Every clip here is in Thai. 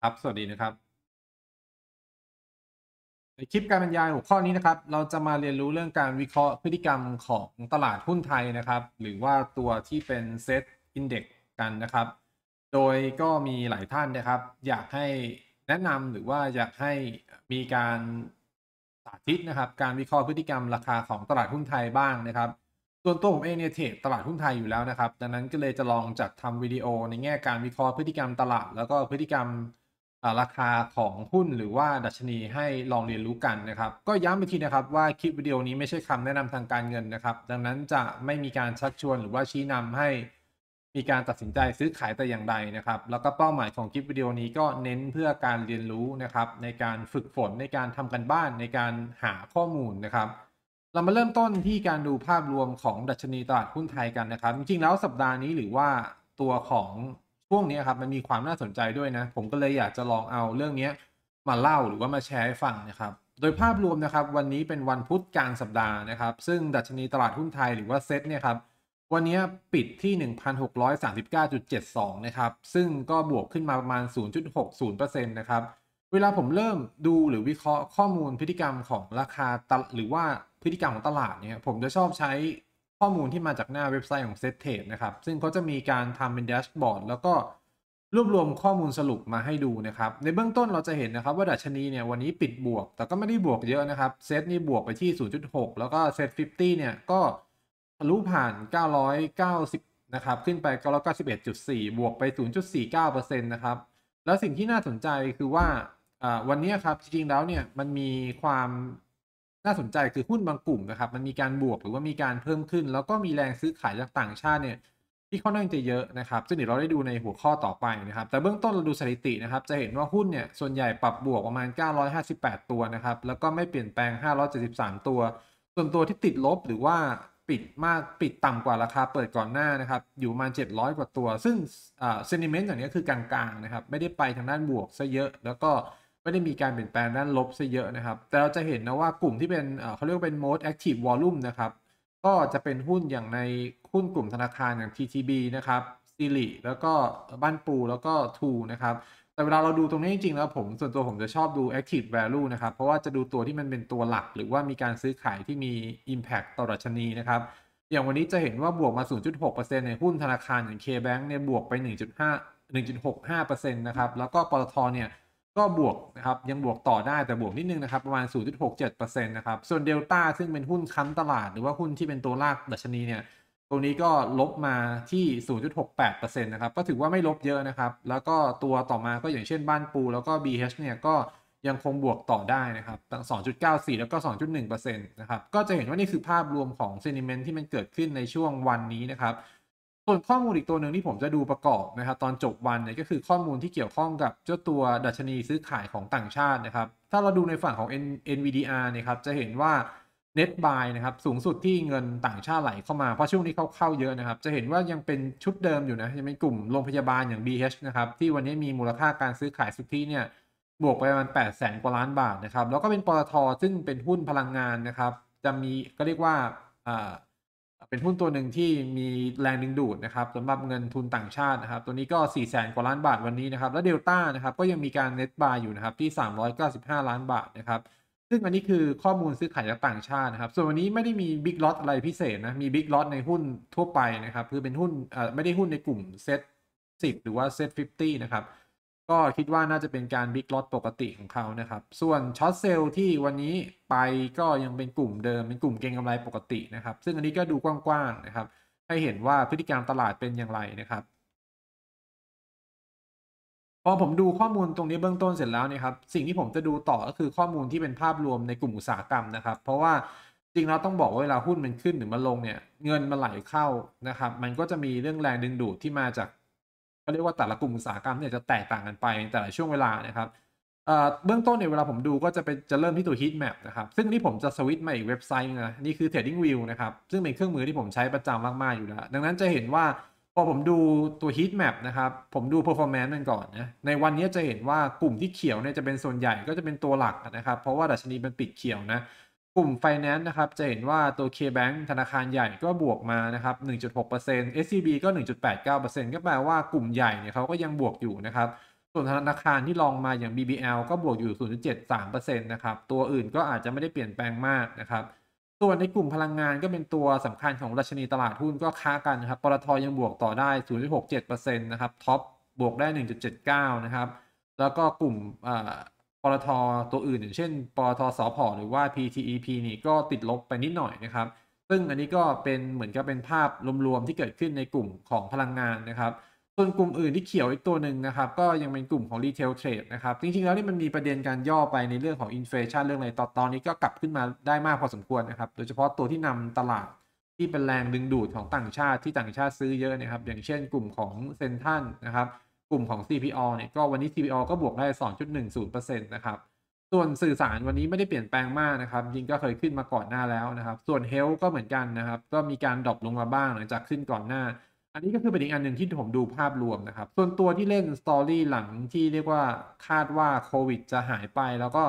ครับ สวัสดีนะครับ ในคลิปการบรรยายหัวข้อนี้นะครับ เราจะมาเรียนรู้เรื่องการวิเคราะห์พฤติกรรมของตลาดหุ้นไทยนะครับ หรือว่าตัวที่เป็นเซตอินเด็กกันนะครับ โดยก็มีหลายท่านนะครับอยากให้แนะนำหรือว่าอยากให้มีการสาธิตนะครับ การวิเคราะห์พฤติกรรมราคาของตลาดหุ้นไทยบ้างนะครับ ส่วนตัวผมเองเนี่ยเทรดตลาดหุ้นไทยอยู่แล้วนะครับ ดังนั้นก็เลยจะลองจัดทำวิดีโอในแง่การวิเคราะห์พฤติกรรมตลาดแล้วก็พฤติกรรมราคาของหุ้นหรือว่าดัชนีให้ลองเรียนรู้กันนะครับ ก็ย้ำอีกทีนะครับว่าคลิปวิดีโอนี้ไม่ใช่คำแนะนำทางการเงินนะครับ ดังนั้นจะไม่มีการชักชวนหรือว่าชี้นำให้ มีการตัดสินใจซื้อขายแต่อย่างใดนะครับ แล้วก็เป้าหมายของคลิปวิดีโอนี้ก็เน้นเพื่อการเรียนรู้นะครับ ในการฝึกฝนในการทำกันบ้านในการหาข้อมูลนะครับ เรามาเริ่มต้นที่การดูภาพรวมของดัชนีตลาดหุ้นไทยกันนะครับจริงๆแล้วสัปดาห์นี้หรือว่าตัวของช่วงนี้ครับมันมีความน่าสนใจด้วยนะผมก็เลยอยากจะลองเอาเรื่องนี้มาเล่าหรือว่ามาแชร์ให้ฟังนะครับโดยภาพรวมนะครับวันนี้เป็นวันพุธกลางสัปดาห์นะครับ ซึ่งดัชนีตลาดหุ้นไทยหรือว่าเซ็ตเนี่ยครับวันนี้ปิดที่ 1,639.72นะครับซึ่งก็บวกขึ้นมาประมาณ 0.60%นะครับเวลาผมเริ่มดูหรือวิเคราะห์ข้อมูลพฤติกรรมของราคา หรือว่าพฤติกรรมของตลาดเนี่ยผมจะชอบใช้ข้อมูลที่มาจากหน้าเว็บไซต์ของเซตเท a นะครับ ซึ่งเขาจะมีการทำเป็นแดชบอร์ดแล้วก็รวบรวมข้อมูลสรุปมาให้ดูนะครับ ในเบื้องต้นเราจะเห็นนะครับว่าดัชนีเนี่ยวันนี้ปิดบวก แต่ก็ไม่ได้บวกเยอะนะครับเซตนี่บวกไปที่ 0.6 แล้วก็เซต50เนี่ยก็ทะลุผ่าน 990 นะครับ ขึ้นไป 991.4 บวกไป 0.49%นะครับ แล้วสิ่งที่น่าสนใจคือว่าวันนี้ครับ จริงๆแล้วเนี่ยมันมีความน่าสนใจคือหุ้นบางกลุ่มนะครับมันมีการบวกหรือว่ามีการเพิ่มขึ้นแล้วก็มีแรงซื้อขายจากต่างชาติเนี่ยที่ค่อนข้างจะเยอะนะครับซึ่งเดี๋ยวเราได้ดูในหัวข้อต่อไปนะครับแต่เบื้องต้นเราดูสถิตินะครับ จะเห็นว่าหุ้นเนี่ยส่วนใหญ่ปรับบวกประมาณ 958 ตัวนะครับ แล้วก็ไม่เปลี่ยนแปลง 573 ตัว ส่วนตัวที่ติดลบหรือว่าปิดมากปิดต่ำกว่าราคาเปิดก่อนหน้านะครับอยู่มาณ 700 กว่าตัว ซึ่งเซนิเมนต์อย่างนี้คือกลางๆนะครับไม่ได้ไปทางด้านบวก ซะเยอะแล้วก็ไม่ได้มีการเปลี่ยนแปลงด้านลบซะเยอะนะครับ แต่เราจะเห็นนะว่ากลุ่มที่เป็นเขาเรียกเป็น most active volume นะครับ ก็จะเป็นหุ้นอย่างในหุ้นกลุ่มธนาคารอย่าง TTB นะครับซิลิแล้วก็บ้านปูแล้วก็ทูนะครับ แต่เวลาเราดูตรงนี้จริงๆแล้วผมส่วนตัวผมจะชอบดู active value นะครับ เพราะว่าจะดูตัวที่มันเป็นตัวหลักหรือว่ามีการซื้อขายที่มี impact ต่อรัชนีนะครับ อย่างวันนี้จะเห็นว่าบวกมา 0.6%ในหุ้นธนาคารอย่าง KBank เนี่ยบวกไป 1.5 1.65%นะครับแล้วก็ปตทเนี่ยก็บวกนะครับยังบวกต่อได้แต่บวกนิดนึงนะครับประมาณ 0.67%นะครับ ส่วนเดลต้าซึ่งเป็นหุ้นค้ำตลาด หรือว่าหุ้นที่เป็นตัวลากดัชนีเนี่ยตัวนี้ก็ลบมาที่ 0.68%นะครับ ก็ถือว่าไม่ลบเยอะนะครับ แล้วก็ตัวต่อมาก็อย่างเช่นบ้านปู แล้วก็ BH เนี่ยก็ยังคงบวกต่อได้นะครับตั้ง2.94 แล้วก็ 2.1%นะครับ ก็จะเห็นว่านี่คือภาพรวมของเซนิเมนต์ที่มันเกิดขึ้นในช่วงวันนี้นะครับส่วนข้อมูลอีกตัวหนึ่งที่ผมจะดูประกอบนะครับตอนจบวันเนี่ยก็คือข้อมูลที่เกี่ยวข้องกับเจ้าตัวดัชนีซื้อขายของต่างชาตินะครับถ้าเราดูในฝั่งของ NVDR นะครับจะเห็นว่า Net Buy นะครับสูงสุดที่เงินต่างชาติไหลเข้ามาเพราะช่วงนี้เขาเข้าเยอะนะครับ จะเห็นว่ายังเป็นชุดเดิมอยู่นะยังเป็นกลุ่มโรงพยาบาลอย่าง BH นะครับที่วันนี้มีมูลค่าการซื้อขายสุทธิเนี่ยบวกไปประมาณ 8 0 0แสนกว่าล้านบาทนะครับแล้วก็เป็นปตทซึ่งเป็นหุ้นพลังงานนะครับจะมีก็เรียกว่าเป็นหุ้นตัวหนึ่งที่มีแรงดึงดูดนะครับสำหรับเงินทุนต่างชาตินะครับตัวนี้ก็4ี่แสนกว่าล้านบาทวันนี้นะครับแล้วเดลต้านะครับก็ยังมีการเน็ตบายอยู่นะครับที่ 395 ล้านบาทนะครับซึ่งอันนี้คือข้อมูลซื้อขายจากต่างชาตินะครับส่วนวันนี้ไม่ได้มีบิ๊กล็อตอะไรพิเศษนะ มีบิ๊กล็อตในหุ้นทั่วไปนะครับคือเป็นหุ้นไม่ได้หุ้นในกลุ่มเซ็ตสิบหรือว่าเซ็ตฟิฟตี้นะครับก็คิดว่าน่าจะเป็นการบิ๊กล็อตปกติของเขานะครับ ส่วนช็อตเซลที่วันนี้ไปก็ยังเป็นกลุ่มเดิมเป็นกลุ่มเก็งกำไรปกตินะครับ ซึ่งอันนี้ก็ดูกว้างๆนะครับ ให้เห็นว่าพฤติกรรมตลาดเป็นอย่างไรนะครับพอผมดูข้อมูลตรงนี้เบื้องต้นเสร็จแล้วนะครับ สิ่งที่ผมจะดูต่อก็คือข้อมูลที่เป็นภาพรวมในกลุ่มอุตสาหกรรมนะครับ เพราะว่าจริงเราต้องบอกว่าเวลาหุ้นมันขึ้นหรือมันลงเนี่ยเงินมันไหลเข้านะครับมันก็จะมีเรื่องแรงดึงดูดที่มาจากาเรียกว่าแต่ละกลุ่มอุตสาหกรรมเนี่ยจะแตกต่างกันไปแต่ละช่วงเวลานะครับเบื้องต้นเนี่ยเวลาผมดูก็จะเป็นจะเริ่มที่ตัว heat map นะครับซึ่งนี่ผมจะสวิตช์มาอีกเว็บไซต์นะนี่คือ trading view นะครับซึ่งเป็นเครื่องมือที่ผมใช้ประจำมากๆอยู่แล้ว ดังนั้นจะเห็นว่าพอผมดูตัว heat map นะครับผมดู performance มันก่อนนะในวันนี้จะเห็นว่ากลุ่มที่เขียวเนี่ยจะเป็นส่วนใหญ่ก็จะเป็นตัวหลักนะครับเพราะว่าดัชนีมันปิดเขียวนะกลุ่มไฟแนนซ์นะครับ จะเห็นว่าตัว KBank ธนาคารใหญ่ก็บวกมานะครับ 1.6% SCB ก็ 1.89%ก็แปลว่ากลุ่มใหญ่เนี่ยเขาก็ยังบวกอยู่นะครับ ส่วนธนาคารที่ลองมาอย่าง BBL ก็บวกอยู่ 0.73%นะครับ ตัวอื่นก็อาจจะไม่ได้เปลี่ยนแปลงมากนะครับ ส่วนในกลุ่มพลังงานก็เป็นตัวสำคัญของราชนีตลาดหุ้นก็ค้ากันนะครับปตทยังบวกต่อได้ 0.67%นะครับ ท็อปบวกได้ 1.79 นะครับ แล้วก็กลุ่มปตทตัวอื่นอย่างเช่นปตทสพหรือว่า PTEP นี่ก็ติดลบไปนิดหน่อยนะครับซึ่งอันนี้ก็เป็นเหมือนกับเป็นภาพรวมๆที่เกิดขึ้นในกลุ่มของพลังงานนะครับส่วนกลุ่มอื่นที่เขียวอีกตัวหนึ่งนะครับก็ยังเป็นกลุ่มของรีเทลเทรดนะครับจริงๆแล้วนี่มันมีประเด็นการย่อไปในเรื่องของอินเฟชันเรื่องอะไรตอนตอนนี้ก็กลับขึ้นมาได้มากพอสมควรนะครับโดยเฉพาะตัวที่นำตลาดที่เป็นแรงดึงดูดของต่างชาติที่ต่างชาติซื้อเยอะนะครับ อย่างเช่นกลุ่มของเซนทันนะครับกลุ่มของ CPO เนี่ยก็วันนี้ CPO ก็บวกได้ 2.10%นะครับส่วนสื่อสารวันนี้ไม่ได้เปลี่ยนแปลงมากนะครับ ยิงก็เคยขึ้นมาก่อนหน้าแล้วนะครับ ส่วนเฮลก็เหมือนกันนะครับ ก็มีการดรอปลงมาบ้างหลังจากขึ้นก่อนหน้า อันนี้ก็คือเป็นอีกอันหนึ่งที่ผมดูภาพรวมนะครับ ส่วนตัวที่เล่นสตอรี่หลังที่เรียกว่าคาดว่าโควิดจะหายไปแล้วก็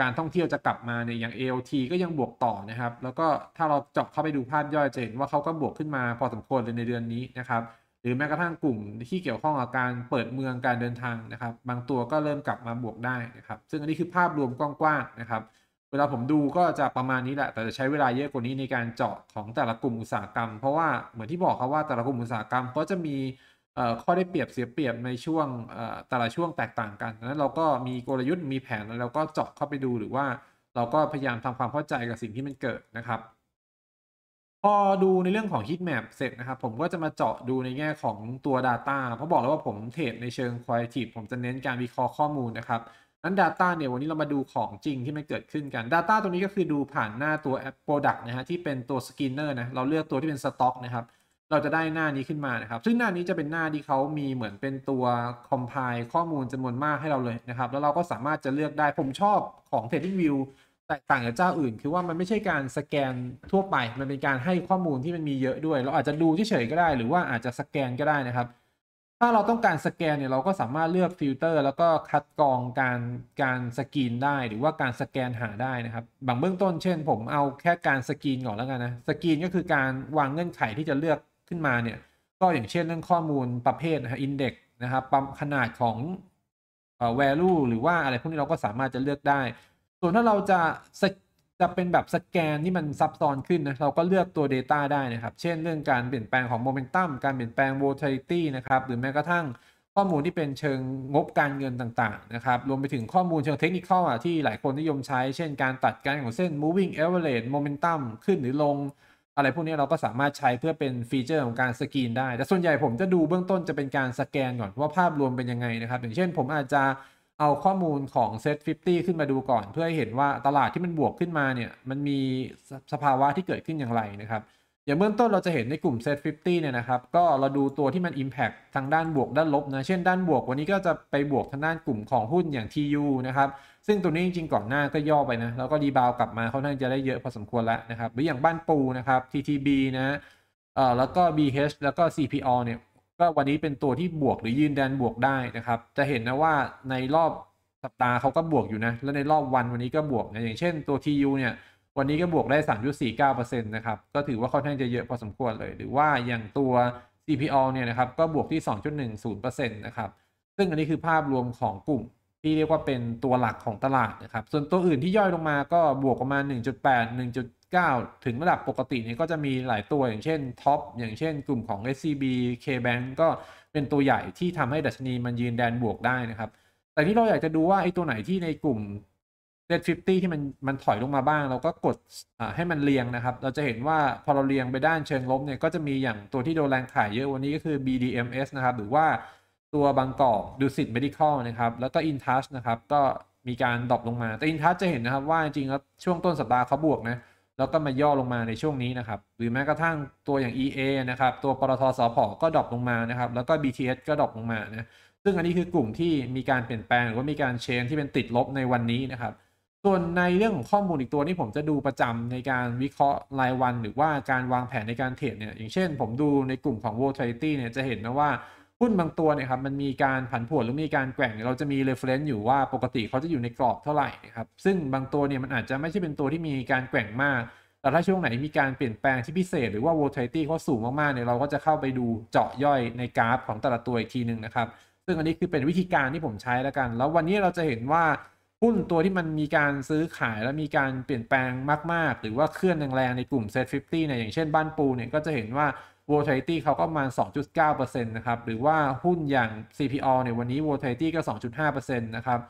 การท่องเที่ยวจะกลับมาเนี่ยอย่าง AOT ก็ยังบวกต่อนะครับ แล้วก็ถ้าเราเจาะเข้าไปดูภาพย่อยจะเห็นว่าเขาก็บวกขึ้นมาพอสมควรเลยในเดือนนี้นะครับหรือแม้กระทั่งกลุ่มที่เกี่ยวข้องกับการเปิดเมืองการเดินทางนะครับ บางตัวก็เริ่มกลับมาบวกได้นะครับ ซึ่งอันนี้คือภาพรวมกว้างๆนะครับ เวลาผมดูก็จะประมาณนี้แหละ แต่จะใช้เวลาเยอะกว่านี้ในการเจาะของแต่ละกลุ่มอุตสาหกรรม เพราะว่าเหมือนที่บอกครับว่าแต่ละกลุ่มอุตสาหกรรม ก็จะมีข้อได้เปรียบเสียเปรียบในช่วงแต่ละช่วงแตกต่างกันนั้นเราก็มีกลยุทธ์มีแผนแล้วเราก็เจาะเข้าไปดูหรือว่าเราก็พยายามทำความเข้าใจกับสิ่งที่มันเกิดนะครับพอดูในเรื่องของ heat map เสร็จนะครับผมก็จะมาเจาะดูในแง่ของตัว Data เพราะบอกแล้วว่าผมเทรดในเชิง qualitative ผมจะเน้นการวิเคราะห์ข้อมูลนะครับ นั้น Data เนี่ยวันนี้เรามาดูของจริงที่มันเกิดขึ้นกัน Data ตัวนี้ก็คือดูผ่านหน้าตัว Product นะฮะที่เป็นตัว Skinner นะเราเลือกตัวที่เป็น Stock นะครับเราจะได้หน้านี้ขึ้นมานะครับซึ่งหน้านี้จะเป็นหน้าที่เขามีเหมือนเป็นตัว compile ข้อมูลจำนวนมากให้เราเลยนะครับแล้วเราก็สามารถจะเลือกได้ผมชอบของ Trading View แตกต่างจากเจ้าอื่นคือว่ามันไม่ใช่การสแกนทั่วไป มันเป็นการให้ข้อมูลที่มันมีเยอะด้วย เราอาจจะดูเฉยๆก็ได้ หรือว่าอาจจะสแกนก็ได้นะครับ ถ้าเราต้องการสแกนเนี่ยเราก็สามารถเลือกฟิลเตอร์แล้วก็คัดกรองการการสกรีนได้หรือว่าการสแกนหาได้นะครับ บางเบื้องต้นเช่นผมเอาแค่การสกรีนก่อนแล้วกันนะ สกรีนก็คือการวางเงื่อนไขที่จะเลือกขึ้นมาเนี่ย ก็อย่างเช่นเรื่องข้อมูลประเภทนะฮะอินเด็กนะครับขนาดของ value หรือว่าอะไรพวกนี้เราก็สามารถจะเลือกได้ส่วนถ้าเราจะจะเป็นแบบสแกนที่มันซับซ้อนขึ้นนะเราก็เลือกตัว Data ได้นะครับเช่นเรื่องการเปลี่ยนแปลงของโมเมนตัมการเปลี่ยนแปลง volatility นะครับหรือแม้กระทั่งข้อมูลที่เป็นเชิงงบการเงินต่างๆนะครับรวมไปถึงข้อมูลเชิงเทคนิคข้อที่หลายคนนิยมใช้เช่นการตัดการของเส้น moving average momentum ขึ้นหรือลง อะไรพวกนี้เราก็สามารถใช้เพื่อเป็นฟีเจอร์ของการสกรีนได้แต่ส่วนใหญ่ผมจะดูเบื้องต้นจะเป็นการสแกนก่อนว่าภาพรวมเป็นยังไงนะครับอย่างเช่นผมอาจจะเอาข้อมูลของเซตฟ0ขึ้นมาดูก่อนเพื่อให้เห็นว่าตลาดที่มันบวกขึ้นมาเนี่ย มันมีสภาวะที่เกิดขึ้นอย่างไรนะครับอย่างเบื้องต้นเราจะเห็นในกลุ่มเซต50เนี่ยนะครับก็เราดูตัวที่มัน Impact ทางด้านบวกด้านลบนะเช่นด้านบวกวันนี้ก็จะไปบวกทางด้านกลุ่มของหุ้นอย่าง TU นะครับซึ่งตัวนี้จริงๆก่อนหน้าก็ย่อไปนะแล้วก็รีบาวกลับมาเขาน่าจะได้เยอะพอสมควรแล้วนะครับหรืออย่างบ้านปูนะครับ TTB นะเอ่อแล้วก็ BH แล้วก็ CPO เนี่ยก็วันนี้เป็นตัวที่บวกหรือยืนแดนบวกได้นะครับจะเห็นนะว่าในรอบสัปดาห์เขาก็บวกอยู่นะแล้วในรอบวันวันนี้ก็บวกนะอย่างเช่นตัว TU เนี่ยวันนี้ก็บวกได้ 3.49%นะครับก็ถือว่าค่อนข้างจะเยอะพอสมควรเลย หรือว่าอย่างตัว CPO เนี่ยนะครับก็บวกที่ 2.10%นะครับซึ่งอันนี้คือภาพรวมของกลุ่มที่เรียกว่าเป็นตัวหลักของตลาดนะครับ ส่วนตัวอื่นที่ย่อยลงมาก็บวกประมาณ 1.8 1.9 ถึงระดับปกติเนี่ยก็จะมีหลายตัวอย่างเช่นท็อปอย่างเช่นกลุ่มของ SCB KBank ก็เป็นตัวใหญ่ที่ทำให้ดัชนีมันยืนแดนบวกได้นะครับ แต่ที่เราอยากจะดูว่าไอ้ตัวไหนที่ในกลุ่มเด็ดฟิที่มันมันถอยลงมาบ้าง เราก็กดให้มันเรียงนะครับ เราจะเห็นว่าพอเราเรียงไปด้านเชิงลบเนี่ยก็จะมีอย่างตัวที่โดนแรงขายเยอะวันนี้ก็คือ BDMs นะครับหรือว่าตัวบางกอกดูสิตเมดิคอลนะครับ แล้วก็อินทัชนะครับ ก็มีการดรอปลงมา แต่อินทัชจะเห็นนะครับว่าจริงแล้วช่วงต้นสัปดาห์เขาบวกนะ แล้วก็มาย่อลงมาในช่วงนี้นะครับ หรือแม้กระทั่งตัวอย่าง EA นะครับ ตัวปตทสพก็ดรอปลงมานะครับ แล้วก็ BTS ก็ดรอปลงมานะซึ่งอันนี้คือกลุ่มที่มีการเปลี่ยนแปลงหรือว่ามีการเชนที่เป็นติดลบในวันนี้นะครับ ส่วนในเรื่องของข้อมูลอีกตัวนี้ผมจะดูประจำในการวิเคราะห์รายวัน หรือว่าการวางแผนในการเทรดเนี่ย อย่างเช่น ผมดูในกลุ่มของ volatility เนี่ยจะเห็นนะว่าหุ้นบางตัวเนี่ยครับมันมีการผันผวนหรือมีการแกว่งเราจะมีเรฟเลนซ์อยู่ว่าปกติเขาจะอยู่ในกรอบเท่าไหร่นะครับซึ่งบางตัวเนี่ยมันอาจจะไม่ใช่เป็นตัวที่มีการแกว่งมาก แต่ถ้าช่วงไหนมีการเปลี่ยนแปลงที่พิเศษหรือว่า volatility เขาสูงมากๆเนี่ยเราก็จะเข้าไปดูเจาะย่อยในกราฟของแต่ละตัวอีกทีหนึ่งนะครับซึ่งอันนี้คือเป็นวิธีการที่ผมใช้แล้วกัน แล้ววันนี้เราจะเห็นว่าหุ้นตัวที่มันมีการซื้อขายและมีการเปลี่ยนแปลงมาก ๆ หรือว่าเคลื่อนแรงๆในกลุ่มเซ็ตฟิฟตี้เนี่ยอย่างเช่นบ้านปูเนี่ยก็จะเห็นว่า volatility เขาก็ปรมา2.9%นะครับ หรือว่าหุ้นอย่าง CPO เนี่ยวันนี้ volatility ก็ 2.5%นะครับ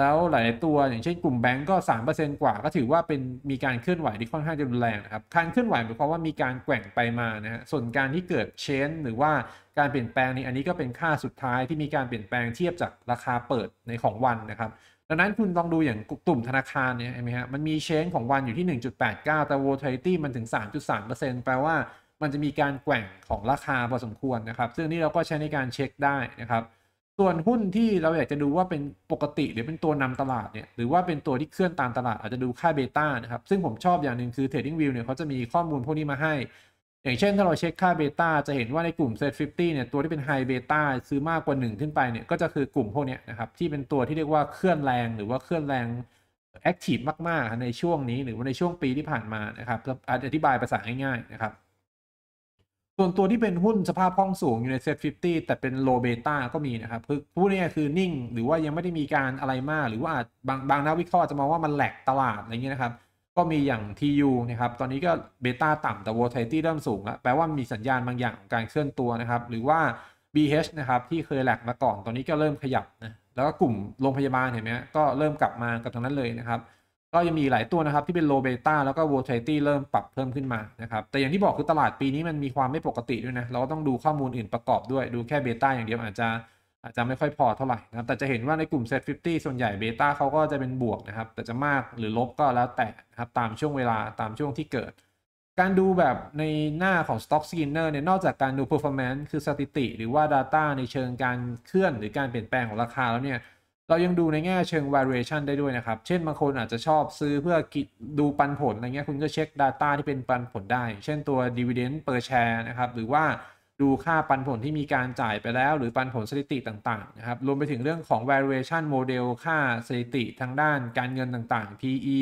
แล้วหลายตัวอย่างเช่นกลุ่มแบงก์ก็3%กว่า ก็ถือว่าเป็นมีการเคลื่อนไหวที่ค่อนข้างจะรุนแรงนะครับการเคลื่อนไหวหมายความว่ามีการแกว่งไปมานะฮะส่วนการที่เกิดเชนหรือว่าการเปลี่ยนแปลงนี่อันนี้ก็เป็นค่าสุดท้ายที่มีการเปลี่ยนแปลงเทียบจากราคาเปิดในของวันนะครับดังนั้นคุณต้องดูอย่างกลุ่มธนาคารเนี่ยใช่ไหมฮะมันมีเชนของวันอยู่ที่ 1.89 แต่ volatility มันถึง 3.3%แปลว่ามันจะมีการแกว่งของราคาพอสมควรนะครับ ซึ่งนี่เราก็ใช้ในการเช็คได้นะครับ ส่วนหุ้นที่เราอยากจะดูว่าเป็นปกติหรือเป็นตัวนำตลาดเนี่ย หรือว่าเป็นตัวที่เคลื่อนตามตลาด อาจจะดูค่าเบต้านะครับ ซึ่งผมชอบอย่างหนึ่งคือ Trading View เนี่ยเขาจะมีข้อมูลพวกนี้มาให้ อย่างเช่นถ้าเราเช็คค่าเบต้าจะเห็นว่าในกลุ่ม Set 50เนี่ย ตัวที่เป็นไฮเบต้าซื้อมากกว่า 1 ขึ้นไปเนี่ยก็จะคือกลุ่มพวกนี้นะครับที่เป็นตัวที่เรียกว่าเคลื่อนแรง หรือว่าเคลื่อนแรงแอคทีฟมาก ๆในช่วงนี้หรือว่าในช่วงปีที่ผ่านมานะครับอธิบายภาษาง่ายๆนะครับส่วนตัวที่เป็นหุ้นสภาพคล่องสูงอยู่ในเซ็ตฟิแต่เป็นโลเบต้าก็มีนะครับคือพูดง่ายคือนิ่งหรือว่ายังไม่ได้มีการอะไรมากหรือว่าบางบางนักวิเคราะห์จะมองว่ามันแหลกตลาดอะไรเงี้ยนะครับ ก็มีอย่าง TU นะครับตอนนี้ก็เบต้าต่ำแต่วอลท t i l i เริ่มสูงแล้วแปลว่ามีสัญญาณบางอย่างของการเคลื่อนตัวนะครับ หรือว่า BH นะครับที่เคยแหลกมาก่อนตอนนี้ก็เริ่มขยับนะแล้วก็กลุ่มโรงพยาบาลเห็นไหมก็เริ่มกลับมากับทางนั้นเลยนะครับก็ยังมีหลายตัวนะครับที่เป็นโลเบต้าแล้วก็โวลทตี้เริ่มปรับเพิ่มขึ้นมานะครับ แต่อย่างที่บอกคือตลาดปีนี้มันมีความไม่ปกติด้วยนะ เราก็ต้องดูข้อมูลอื่นประกอบด้วยดูแค่เบต้าอย่างเดียวอาจจะอาจจะไม่ค่อยพอเท่าไหร่นะครับแต่จะเห็นว่าในกลุ่มเซตฟิส่วนใหญ่เบต้าเขาก็จะเป็นบวกนะครับ แต่จะมากหรือลบก็แล้วแต่นะครับตามช่วงเวลาตามช่วงที่เกิด การดูแบบในหน้าของ Stock Skinner เนี่ยนอกจากการดู performance คือสถิติ หรือว่า Data ในเชิงการเคลื่อน หรือการเปลี่ยนแปลงของราคาแล้วเนี่ยเรายังดูในแง่เชิง variation ได้ด้วยนะครับ เช่นบางคนอาจจะชอบซื้อเพื่อดูปันผลอะไรเงี้ยคุณก็เช็ค Data ที่เป็นปันผลได้ เช่นตัว dividend per share นะครับ หรือว่าดูค่าปันผลที่มีการจ่ายไปแล้ว หรือปันผลสถิติต่าง ๆ นะครับ รวมไปถึงเรื่องของ valuation model ค่าสถิติทางด้านการเงินต่าง ๆ PE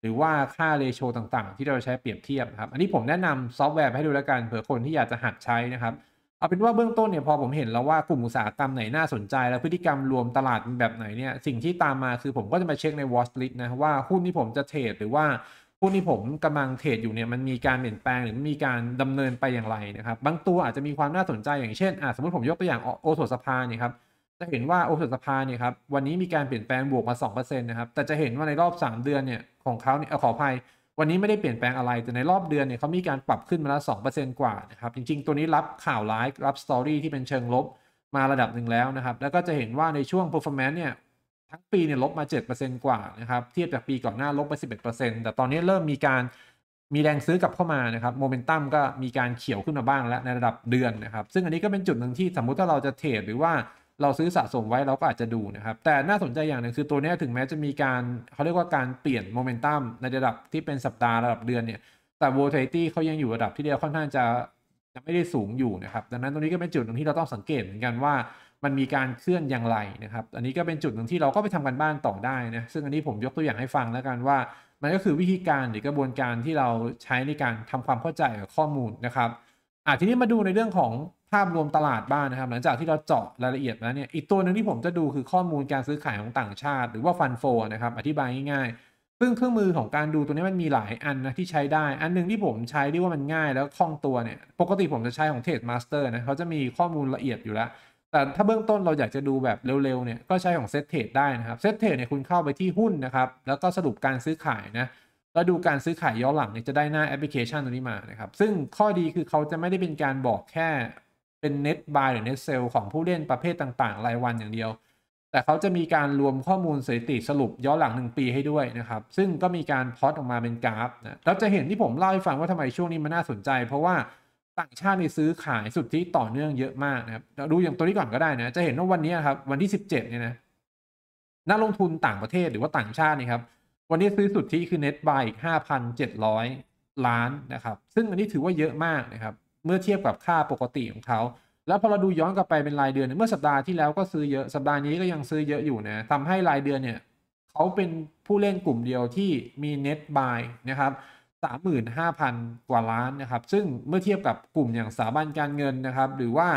หรือว่าค่าเลโชต่างๆ ที่เราใช้เปรียบเทียบครับ อันนี้ผมแนะนำซอฟต์แวร์ให้ดูแล้วกันเผื่อคนที่อยากจะหัดใช้นะครับเอาเป็นว่าเบื้องต้นเนี่ยพอผมเห็นแล้วว่ากลุ่มอุตสาหกรรมไหนน่าสนใจ และพฤติกรรมรวมตลาดแบบไหนเนี่ยสิ่งที่ตามมาคือผมก็จะมาเช็คใน w a t c ลิส s t นะว่าหุ้นที่ผมจะเทรดหรือว่าหุ้นที่ผมกำลังเทรดอยู่เนี่ยมันมีการเปลี่ยนแปลงหรือมีการดำเนินไปอย่างไรนะครับบางตัวอาจจะมีความน่าสนใจ อย่างเช่นสมมติผมยกตัวอย่างโอสถสภาเนี่ยครับจะเห็นว่าโอสถสภาเนี่ยครับวันนี้มีการเปลี่ยนแปลงบวกมา2%นะครับแต่จะเห็นว่าในรอบ 3 เดือนเนี่ยของเขาเนี่ยขออภัยวันนี้ไม่ได้เปลี่ยนแปลงอะไร แต่ในรอบเดือนเนี่ยเขามีการปรับขึ้นมาละว2%กว่านะครับจริงๆ ตัวนี้รับข่าวร้ายรับสตอรี่ที่เป็นเชิงลบมาระดับหนึ่งแล้วนะครับแล้วก็จะเห็นว่าในช่วง performance เนี่ยทั้งปีเนี่ยลบมา 7%กว่านะครับเทียบจากปีก่อนหน้าลบไป11%แต่ตอนนี้เริ่มมีการมีแรงซื้อกลับเข้ามานะครับโมเมนตัมก็มีการเขียวขึ้นมาบ้างแล้ว ในระดับเดือนนะครับซึ่งอันนี้ก็เป็นจุดหนึ่งที่สมมุติถ้าเราจะเทรดหรือว่าเราซื้อสะสมไว้เราก็อาจจะดูนะครับแต่น่าสนใจอย่างหนึ่งคือตัวนี้ถึงแม้จะมีการเขาเรียกว่าการเปลี่ยนโมเมนตัมในระดับที่เป็นสัปดาห์ระดับเดือนเนี่ย แต่ volatility เขายังอยู่ระดับที่เดียวค่อนข้างจะจะไม่ได้สูงอยู่นะครับดังนั้นตรงนี้ก็เป็นจุดหนึ่งที่เราต้องสังเกตเหมือนกันว่า มันมีการเคลื่อนอย่างไรนะครับอันนี้ก็เป็นจุดหนึ่งที่เราก็ไปทำกันบ้านต่อได้นะซึ่งอันนี้ผมยกตัวอย่างให้ฟังแล้วกันว่า มันก็คือวิธีการหรือกระบวนการที่เราใช้ในการทำความเข้าใจกับข้อมูลนะครับอ่ะทีนี้มาดูในเรื่องของภาพรวมตลาดบ้างนนะครับหลังจากที่เราเจาะรายละเอียดแล้วเนี่ยอีกตัวหนึ่งที่ผมจะดูคือข้อมูลการซื้อขายของต่างชาติ หรือว่าฟันโฟนะครับ อธิบายง่ายๆซึ่งเครื่องมือของการดูตัวนี้มันมีหลายอันนะที่ใช้ได้ อันนึงที่ผมใช้เรียกว่ามันง่ายแล้วคล่องตัวเนี่ย ปกติผมจะใช้ของเทสมาสเตอร์นะเขาจะมีข้อมูลละเอียดอยู่แล้ว แต่ถ้าเบื้องต้นเราอยากจะดูแบบเร็วๆเนี่ยก็ใช้ของเซตเทรดได้นะครับเซตเทรดเนี่ยคุณเข้าไปที่หุ้นนะครับแล้วก็สรุปการซื้อขายนะแล้วดูการซื้อขายย้อนหลังเนี่ยจะได้หน้าแอปพลิเคชันตัวนี้มานะครับซึ่งข้อดีคือเขาจะไม่ได้เป็นการบอกแค่เป็นเน็ตบายหรือเน็ตเซลของผู้เล่นประเภทต่างๆ รายวันอย่างเดียว แต่เขาจะมีการรวมข้อมูลสถิติสรุปย้อนหลัง 1 ปีให้ด้วยนะครับ ซึ่งก็มีการพอตออกมาเป็นกราฟนะเราจะเห็นที่ผมเล่าให้ฟังว่าทำไมช่วงนี้มันน่าสนใจ เพราะว่าต่างชาติในซื้อขายสุดที่ต่อเนื่องเยอะมากนะครับเราดูอย่างตัวนี้ก่อนก็ได้นะจะเห็นว่าวันนี้ครับ วันที่ 17เนี่ยนะนักลงทุนต่างประเทศหรือว่าต่างชาตินี่ครับ วันนี้ซื้อสุดที่คือ net buy อีก5,700 ล้านนะครับ ซึ่งอันนี้ถือว่าเยอะมากนะครับเมื่อเทียบกับค่าปกติของเขา แล้วพอเราดูย้อนกลับไปเป็นรายเดือนเมื่อสัปดาห์ที่แล้วก็ซื้อเยอะ สัปดาห์นี้ก็ยังซื้อเยอะอยู่นะทำให้รายเดือนเนี่ยเขาเป็นผู้เล่นกลุ่มเดียวที่มี net buy นะครับ35,000 กว่าล้านนะครับ ซึ่งเมื่อเทียบกับกลุ่มอย่างสถาบันการเงินนะครับ หรือว่า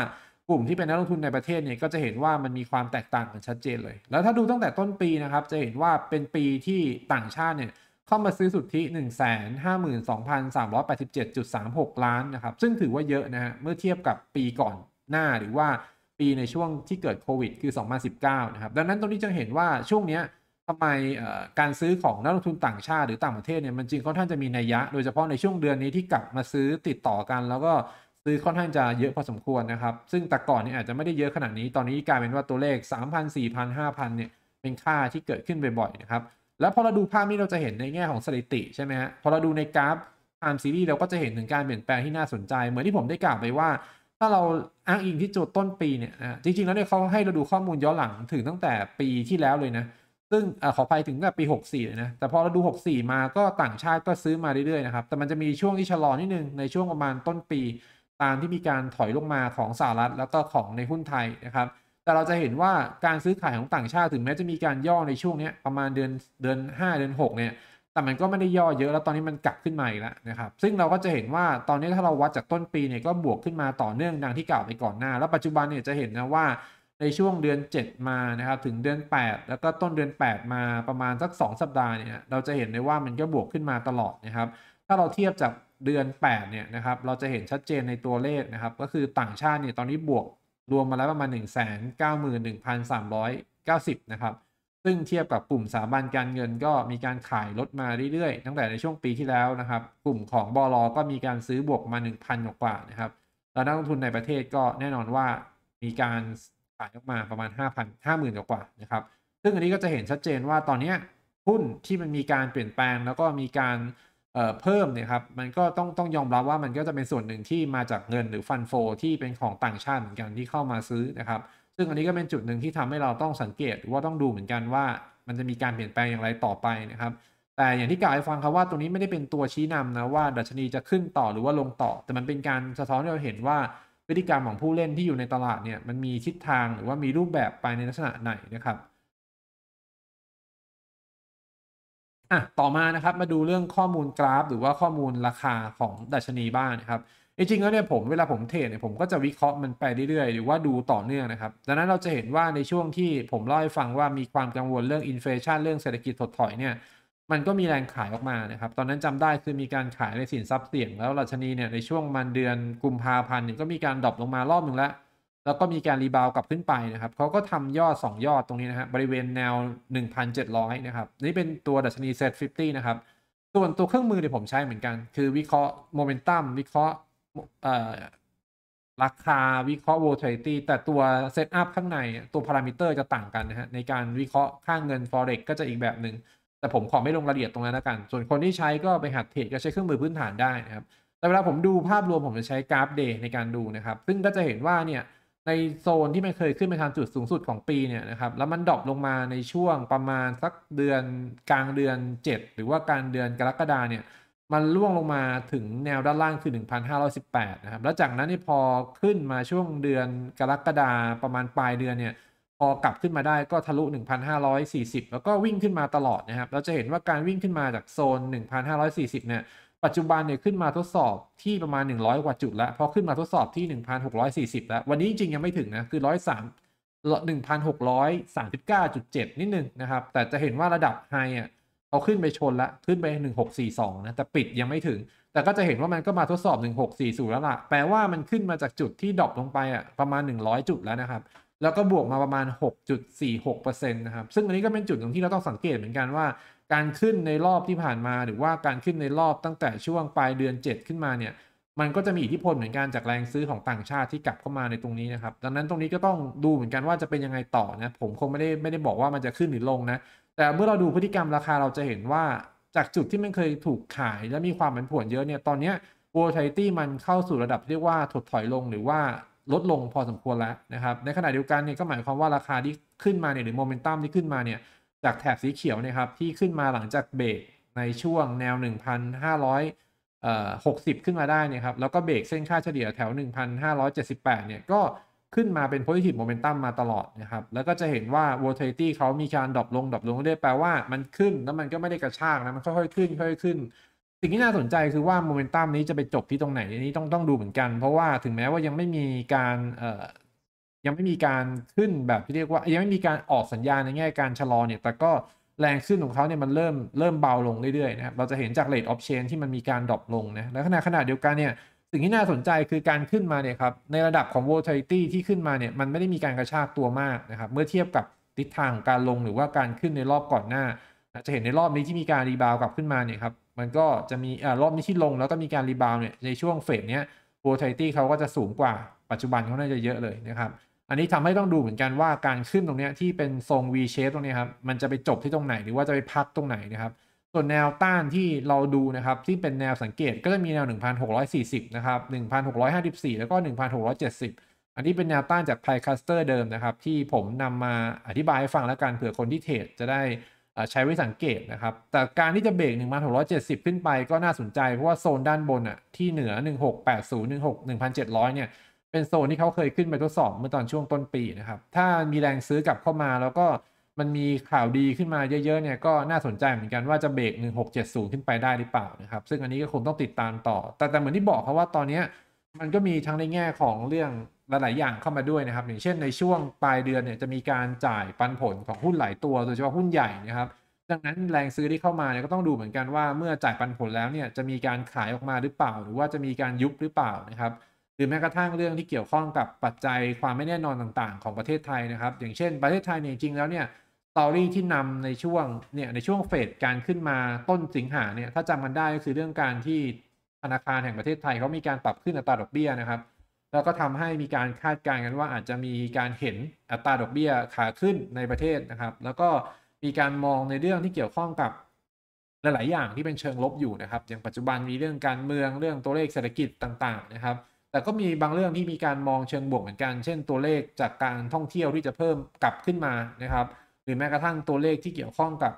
กลุ่มที่เป็นนักลงทุนในประเทศเนี่ย ก็จะเห็นว่ามันมีความแตกต่างกันชัดเจนเลย แล้วถ้าดูตั้งแต่ต้นปีนะครับ จะเห็นว่าเป็นปีที่ต่างชาติเนี่ยเข้ามาซื้อสุทธิ152,387.36 ล้าน นะครับ ซึ่งถือว่าเยอะนะฮะเมื่อเทียบกับปีก่อนหน้าหรือว่าปีในช่วงที่เกิดโควิดคือ 2019 นะครับ ดังนั้นตรงนี้จึงเห็นว่าช่วงนี้ทำไมการซื้อของนักลงทุนต่างชาติหรือต่างประเทศเนี่ย มันจริงค่อนข้างจะมีนัยยะโดยเฉพาะในช่วงเดือนนี้ที่กลับมาซื้อติดต่อกัน แล้วก็ซื้อค่อนข้างจะเยอะพอสมควรนะครับ ซึ่งแต่ก่อนนี่อาจจะไม่ได้เยอะขนาดนี้ ตอนนี้กลายเป็นว่าตัวเลข3,000 4,000 5,000เนี่ยเป็นค่าที่เกิดขึ้นบ่อยๆนะครับแล้วพอเราดูภาพนี้เราจะเห็นในแง่ของสถิติใช่ไหมฮะพอเราดูในกราฟไทม์ซีรีส์เราก็จะเห็นถึงการเปลี่ยนแปลงที่น่าสนใจเหมือนที่ผมได้กล่าวไปว่าถ้าเราอ้างอิงที่จุดต้นปีเนี่ยจริง ๆ แล้วเนี่ยเขาให้เราดูข้อมูลย้อนหลังถึงตั้งแต่ปีที่แล้วเลยนะ ซึ่งอขอไปถึงแบบปี 64เลยนะแต่พอเราดู 64 มาก็ต่างชาติก็ซื้อมาเรื่อยๆนะครับแต่มันจะมีช่วงที่ชะลอนิดนึงในช่วงประมาณต้นปี ตามที่มีการถอยลงมาของสหรัฐแล้วก็ของในหุ้นไทยนะครับแต่เราจะเห็นว่าการซื้อขายของต่างชาติถึงแม้จะมีการย่อในช่วงนี้ประมาณเดือนเดือน 5 เดือน6เนี่ยแต่มันก็ไม่ได้ย่อเยอะ แล้วตอนนี้มันกลับขึ้นมาอีกแล้วนะครับซึ่งเราก็จะเห็นว่าตอนนี้ถ้าเราวัดจากต้นปีเนี่ยก็บวกขึ้นมาต่อเนื่องดังที่กล่าวไปก่อนหน้า แล้วปัจจุบันเนี่ยจะเห็นนะว่าในช่วงเดือน 7 มานะครับถึงเดือน 8 แล้วก็ต้นเดือน 8 มาประมาณสัก2 สัปดาห์เนี่ยเราจะเห็นได้ว่ามันก็บวกขึ้นมาตลอดนะครับถ้าเราเทียบจากเดือน8เนี่ยนะครับเราจะเห็นชัดเจนในตัวเลขนะครับก็คือต่างชาติเนี่ยตอนนี้บวกรวมมาแล้วประมาณ1 9 1 3 9 0นะครับ ซึ่งเทียบกับกลุ่มสถาบันการเงินก็มีการขายลดมาเรื่อยๆตั้งแต่ในช่วงปีที่แล้วนะครับกลุ่มของบอลก็มีการซื้อบวกมา1,000กว่านะครับแล้วนักลงทุนในประเทศก็แน่นอนว่ามีการขายออกมาประมาณ5,000 50,000กว่านะครับ ซึ่งอันนี้ก็จะเห็นชัดเจนว่าตอนนี้หุ้นที่มันมีการเปลี่ยนแปลงแล้วก็มีการเพิ่มเนี่ยครับมันก็ต้องต้องยอมรับว่ามันก็จะเป็นส่วนหนึ่งที่มาจากเงินหรือฟันโฟที่เป็นของต่างชาติเหมือนกันที่เข้ามาซื้อนะครับ ซึ่งอันนี้ก็เป็นจุดหนึ่งที่ทำให้เราต้องสังเกตหรือว่าต้องดูเหมือนกันว่ามันจะมีการเปลี่ยนแปลงอย่างไรต่อไปนะครับแต่อย่างที่กล่าวให้ฟังครับว่า ตัวนี้ไม่ได้เป็นตัวชี้นำนะว่าดัชนีจะขึ้นต่อหรือว่าลงต่อ แต่มันเป็นการสะท้อนให้เราเห็นว่า พฤติกรรมของผู้เล่นที่อยู่ในตลาดเนี่ยมันมีทิศทางหรือว่ามีรูปแบบไปในลักษณะไหนนะครับ่ะต่อมานะครับมาดูเรื่องข้อมูลกราฟหรือว่าข้อมูลราคาของดัชนีบ้างนะครับจริงๆแล้วเนี่ยผมเวลาผมเทรดเนี่ยผมก็จะวิเคราะห์มันไปเรื่อยๆหรือว่าดูต่อเนื่องนะครับดังนั้นเราจะเห็นว่าในช่วงที่ผมเล่าให้ฟังว่ามีความกังวลเรื่องอินเฟลชันเรื่องเศรษฐกิจถดถอยเนี่ยมันก็มีแรงขายออกมานะครับตอนนั้นจำได้คือมีการขายในสินทรัพย์เสี่ยง แล้วราชนีเนี่ยในช่วงมันเดือนกุมภาพันธ์เนี่ยก็มีการดรอปลงมารอบหนึ่งแล้วแล้วก็มีการรีบาวกลับขึ้นไปนะครับเขาก็ทำยอด 2 ยอดตรงนี้นะฮะบริเวณแนว 1,700 นะครับ นี่เป็นตัวดัชนี s e ต50นะครับ ส่วนตัวเครื่องมือเนี่ยผมใช้เหมือนกัน คือวิเคราะห์โมเมนตัมวิเคราะห์ราคาวิเคราะห์โวลเทตี้แต่ตัวเซตอัพข้างในตัวพารามิเตอร์จะต่างกันนะฮะในการวิเคราะห์ค่างเงิน forex ก็จะอีกแบบหนึง่งแต่ผมขอไม่ลงรายละเอียดตรงนั้นแล้วกัน ส่วนคนที่ใช้ก็ไปหัดเทรดก็ใช้เครื่องมือพื้นฐานได้นะครับ แต่เวลาผมดูภาพรวมผมจะใช้กราฟเดย์ในการดูนะครับ ซึ่งก็จะเห็นว่าเนี่ยในโซนที่มันเคยขึ้นไปทำจุดสูงสุดของปีเนี่ยนะครับ แล้วมันดรอปลงมาในช่วงประมาณสักเดือนกลางเดือน 7 หรือว่ากลางเดือนกรกฎาเนี่ย มันล่วงลงมาถึงแนวด้านล่างคือ 1,518 นะครับ แล้วจากนั้นนี่พอขึ้นมาช่วงเดือนกรกฎาประมาณปลายเดือนเนี่ย พอกลับขึ้นมาได้ก็ทะลุ 1,540 แล้วก็วิ่งขึ้นมาตลอดนะครับเราจะเห็นว่าการวิ่งขึ้นมาจากโซน 1,540เนี่ยปัจจุบันเนี่ยขึ้นมาทดสอบที่ประมาณ 100 กว่าจุดแล้ว พอขึ้นมาทดสอบที่ 1,640 แล้ว วันนี้จริงยังไม่ถึง นะคือ103 1,639.7 นิดนึงนะครับ แต่จะเห็นว่าระดับไฮอ่ะเอาขึ้นไปชนละขึ้นไป 1642นะแต่ปิดยังไม่ถึง แต่ก็จะเห็นว่า มันก็มาทดสอบ 1640 แล้วละ่ะ แปลว่ามันขึ้นมาจากจุดที่ดรอปลงไปอ่ะประมาณ 100 จุดแล้วนะครับแล้วก็บวกมาประมาณ6.46%นะครับซึ่งอันนี้ก็เป็นจุดึ่งที่เราต้องสังเกตเหมือนกันว่าการขึ้นในรอบที่ผ่านมาหรือว่าการขึ้นในรอบตั้งแต่ช่วงปลายเดือน 7 ขึ้นมาเนี่ยมันก็จะมีอิทธิพลเหมือนกันจากแรงซื้อของต่างชาติที่กลับเข้ามาในตรงนี้นะครับดังนั้นตรงนี้ก็ต้องดูเหมือนกันว่าจะเป็นยังไงต่อนะผมคงไม่ได้ไม่ได้บอกว่ามันจะขึ้นหรือลงนะ แต่เมื่อเราดูพฤติกรรมราคาเราจะเห็นว่าจากจุดที่มันเคยถูกขาย และมีความผันผวนเยอะเนี่ย ตอนนี้ volatility มันเข้าสู่ระดับเรียกว่าถดถอยลงหรือว่าลดลงพอสมควรแล้วนะครับในขณะเดียวกันเนี่ยก็หมายความว่าราคาที่ขึ้นมาเนี่ยหรือโมเมนตัมที่ขึ้นมาเนี่ยจากแถบสีเขียวนะครับ ที่ขึ้นมาหลังจากเบรกในช่วงแนว 1,560 ขึ้นมาได้นะครับ แล้วก็เบรกเส้นค่าเฉลี่ยแถว 1,578เนี่ยก็ขึ้นมาเป็น positive momentum มาตลอดนะครับ แล้วก็จะเห็นว่า volatility เขามีการดรอปลงดรอปลงเรื่อยแปลว่ามันขึ้น แล้วมันก็ไม่ได้กระชากนะ มันค่อยๆขึ้น ค่อยๆขึ้น สิ่งที่น่าสนใจคือว่าโมเมนตัมนี้จะไปจบที่ตรงไหนนี้ต้องต้องดูเหมือนกัน เพราะว่าถึงแม้ว่ายังไม่มีการยังไม่มีการขึ้นแบบที่เรียกว่า ยังไม่มีการออกสัญญาณในแง่การชะลอเนี่ย แต่ก็แรงขึ้นของเขาเนี่ย มันเริ่มเริ่มเบาลงเรื่อยๆนะครับ เราจะเห็นจากเลทออฟเชนที่มันมีการดรอปลงนะ และขณะขณะเดียวกันเนี่ย สิ่งที่น่าสนใจคือการขึ้นมาเนี่ยครับ ในระดับของ volatility ที่ขึ้นมาเนี่ยมันไม่ได้มีการกระชากตัวมากนะครับเมื่อเทียบกับทิศทางของการลงหรือว่าการขึ้นในรอบก่อนหน้าจะเห็นในรอบนี้ที่มีการรีบาวกลับขึ้นมาเนี่ยครับมันก็จะมีอรอบนี้ที่ลง แล้วก็มีการรีบาวเนี่ยในช่วงเฟดเนี้ย volatility เขาก็จะสูงกว่าปัจจุบันเขาน่าจะเยอะเลยนะครับอันนี้ทำให้ต้องดูเหมือนกันว่าการขึ้นตรงนี้ที่เป็นทรง V shape ตรงนี้ครับ มันจะไปจบที่ตรงไหนหรือว่าจะไปพักตรงไหนนะครับส่วนแนวต้านที่เราดูนะครับที่เป็นแนวสังเกตก็จะมีแนว 1640 นะครับ 1654 แล้วก็ 1670 อันนี้เป็นแนวต้านจากไพคัสเตอร์เดิมนะครับ ที่ผมนำมาอธิบายให้ฟังแล้วกันเผื่อคนที่เทรดจะได้ใช้ไว้สังเกตนะครับแต่การที่จะเบรก1670 ขึ้นไปก็น่าสนใจเพราะว่าโซนด้านบนอ่ะที่เหนือ 1680 16 1700เนี่ยเป็นโซนที่เขาเคยขึ้นไปทดสอบเมื่อตอนช่วงต้นปีนะครับ ถ้ามีแรงซื้อกลับเข้ามาแล้วก็มันมีข่าวดีขึ้นมาเยอะๆเนี่ยก็น่าสนใจเหมือนกันว่าจะเบรก1670 ขึ้นไปได้หรือเปล่านะครับ ซึ่งอันนี้ก็คงต้องติดตามต่อแต่แต่เหมือนที่บอกเขาว่าตอนนี้มันก็มีทั้งในแง่ของเรื่องหลายๆอย่างเข้ามาด้วยนะครับ อย่างเช่นในช่วงปลายเดือนเนี่ยจะมีการจ่ายปันผลของหุ้นหลายตัวโดยเฉพาะหุ้นใหญ่นะครับ ดังนั้นแรงซื้อที่เข้ามาเนี่ยก็ต้องดูเหมือนกันว่าเมื่อจ่ายปันผลแล้วเนี่ยจะมีการขายออกมาหรือเปล่า หรือว่าจะมีการยุบหรือเปล่านะครับหรือแม้กระทั่งเรื่องที่เกี่ยวข้องกับปัจจัยความไม่แน่นอนต่าง ๆ ของประเทศไทยนะครับ อย่างเช่น ประเทศไทยเนี่ยจริงแล้วเนี่ยตอรี่ที่นำในช่วงเนี่ยในช่วงเฟดการขึ้นมาต้นสิงหาเนี่ยถ้าจำมันได้ก็คือเรื่องการที่ธนาคารแห่งประเทศไทยเขามีการปรับขึ้นอัตราดอกเบี้ยนะครับ แล้วก็ทำให้มีการคาดการณ์กันว่าอาจจะมีการเห็นอัตราดอกเบี้ยขาขึ้นในประเทศนะครับ แล้วก็มีการมองในเรื่องที่เกี่ยวข้องกับ หลายๆอย่างที่เป็นเชิงลบอยู่นะครับ อย่างปัจจุบันมีเรื่องการเมืองเรื่องตัวเลขเศรษฐกิจต่างๆ นะครับแต่ก็มีบางเรื่องที่มีการมองเชิงบวกเหมือนกัน เช่นตัวเลขจากการท่องเที่ยวที่จะเพิ่มกลับขึ้นมานะครับ หรือแม้กระทั่งตัวเลขที่เกี่ยวข้องกับ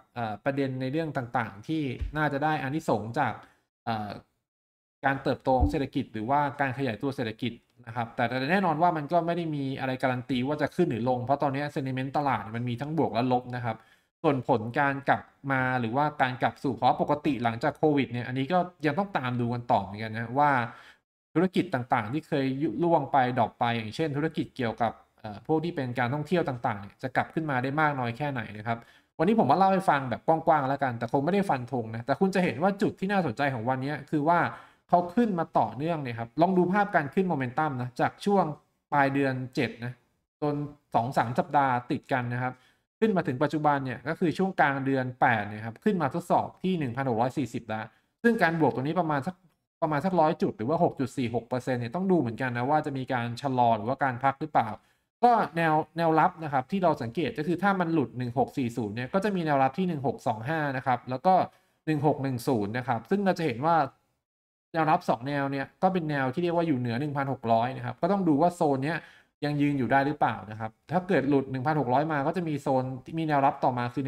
ประเด็นในเรื่องต่างๆ ที่น่าจะได้อานิสงส์จากการเติบโตของเศรษฐกิจหรือว่าการขยายตัวเศรษฐกิจนะครับแต่แน่นอนว่ามันก็ไม่ได้มีอะไรการันตีว่าจะขึ้นหรือลง เพราะตอนนี้เซนิเมนต์ตลาดมันมีทั้งบวกและลบนะครับ ส่วนผลการกลับมาหรือว่าการกลับสู่ภาวะปกติหลังจากโควิดเนี่ยอันนี้ก็ยังต้องตามดูกันต่อเหมือนกันนะว่าธุรกิจต่างๆ ที่เคยล่วงไปดอกไปอย่างเช่น ธุรกิจเกี่ยวกับพวกที่เป็นการท่องเที่ยวต่างๆ จะกลับขึ้นมาได้มากน้อยแค่ไหนนะครับวันนี้ผมมาเล่าให้ฟังแบบกว้างๆแล้วกันแต่คงไม่ได้ฟันธงนะแต่คุณจะเห็นว่าจุดที่น่าสนใจของวันนี้คือว่าเขาขึ้นมาต่อเนื่องเนี่ยครับลองดูภาพการขึ้นโมเมนตัมนะจากช่วงปลายเดือน7นะจน2อสสัปดาห์ติดกันนะครับขึ้นมาถึงปัจจุบันเนี่ยก็คือช่วงกลางเดือน8เนี่ยครับขึ้นมาทดสอบที่1,640 แล้วซึ่งการบวกตัวนี้ประมาณสักประมาณสักร้อยจุดหรือว่า 6.46%เนี่ยต้องดูเหมือนกันนะว่าจะมีการชะลอหรือว่าการพักหรือเปล่า ก็แนวแนวรับนะครับ ที่เราสังเกตก็คือถ้ามันหลุด 1640 เนี่ยก็จะมีแนวรับที่1625นะครับ แล้วก็ 1610 นะครับ ซึ่งเราจะเห็นว่าแนวรับ 2 แนวเนี่ย ก็เป็นแนวที่เรียกว่าอยู่เหนือ1,600 นะครับ ก็ต้องดูว่าโซนเนี้ยยังยืนอยู่ได้หรือเปล่านะครับ ถ้าเกิดหลุด1,600มาก็จะมีโซนมีแนวรับต่อมาคือ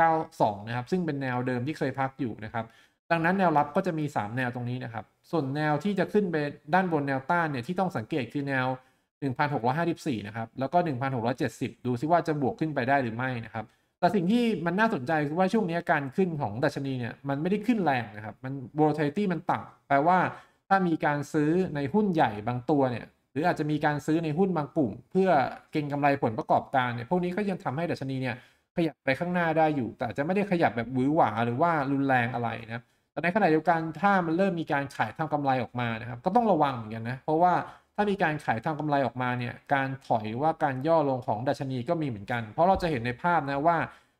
1592นะครับ ซึ่งเป็นแนวเดิมที่เคยพักอยู่นะครับดังนั้นแนวรับก็จะมี 3 แนวตรงนี้นะครับ ส่วนแนวที่จะขึ้นไปด้านบนแนวต้านเนี่ยที่ต้องสังเกตคือแนว 1654นะครับแล้วก็1670 ดูซิว่าจะบวกขึ้นไปได้หรือไม่นะครับ แต่สิ่งที่มันน่าสนใจคือว่าช่วงนี้การขึ้นของดัชนีเนี่ยมันไม่ได้ขึ้นแรงนะครับมัน volatility มันต่ำแปลว่าถ้ามีการซื้อในหุ้นใหญ่บางตัวเนี่ยหรืออาจจะมีการซื้อในหุ้นบางกลุ่มเพื่อเก็งกำไรผลประกอบการเนี่ยพวกนี้ก็ยังทำให้ดัชนีเนี่ยขยับไปข้างหน้าได้อยู่ แต่จะไม่ได้ขยับแบบหวือหวาหรือว่ารุนแรงอะไรนะแต่ในขณะเดียวกันถ้ามันเริ่มมีการขายทำกำไรออกมานะครับก็ต้องระวังเหมือนกันนะเพราะว่าถ้ามีการขายทำกำไรออกมาเนี่ยการถอยว่าการย่อลงของดัชนีก็มีเหมือนกัน เพราะเราจะเห็นในภาพนะว่า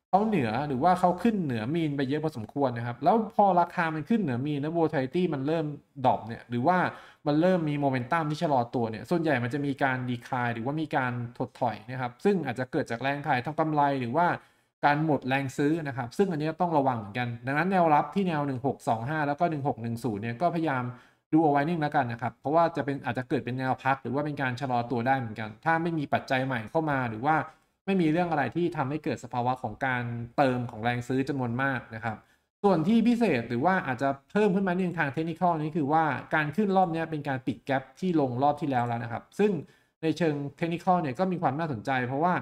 เขาเหนือหรือว่าเขาขึ้นเหนือมีนไปเยอะพอสมควรนะครับแล้วพอราคามันขึ้นเหนือมีนแล้วโวทิตี้มันเริ่มดรอปเนี่ยหรือว่ามันเริ่มมีโมเมนตัมที่ชะลอตัวเนี่ยส่วนใหญ่มันจะมีการดีคายหรือว่ามีการถดถอยนะครับซึ่งอาจจะเกิดจากแรงขายทำกำไรหรือว่าการหมดแรงซื้อนะครับ ซึ่งอันนี้ต้องระวังเหมือนกัน ดังนั้นแนวรับที่แนว 1625 แล้วก็1610เนี่ยก็พยายามดูเอาไว้นิ่งแล้วกันนะครับ เพราะว่าจะเป็นอาจจะเกิดเป็นแนวพักหรือว่าเป็นการชะลอตัวได้เหมือนกัน ถ้าไม่มีปัจจัยใหม่เข้ามา หรือว่าไม่มีเรื่องอะไรที่ทำให้เกิดสภาวะของการเติมของแรงซื้อจำนวนมากนะครับส่วนที่พิเศษหรือว่าอาจจะเพิ่มขึ้นมาในทางเทคนิคนี้คือว่าการขึ้นรอบนี้เป็นการปิดแกลบที่ลงรอบที่แล้วแล้วนะครับซึ่งในเชิงเทคนิคเนี่ยก็มีความน่าสนใจเพราะว่า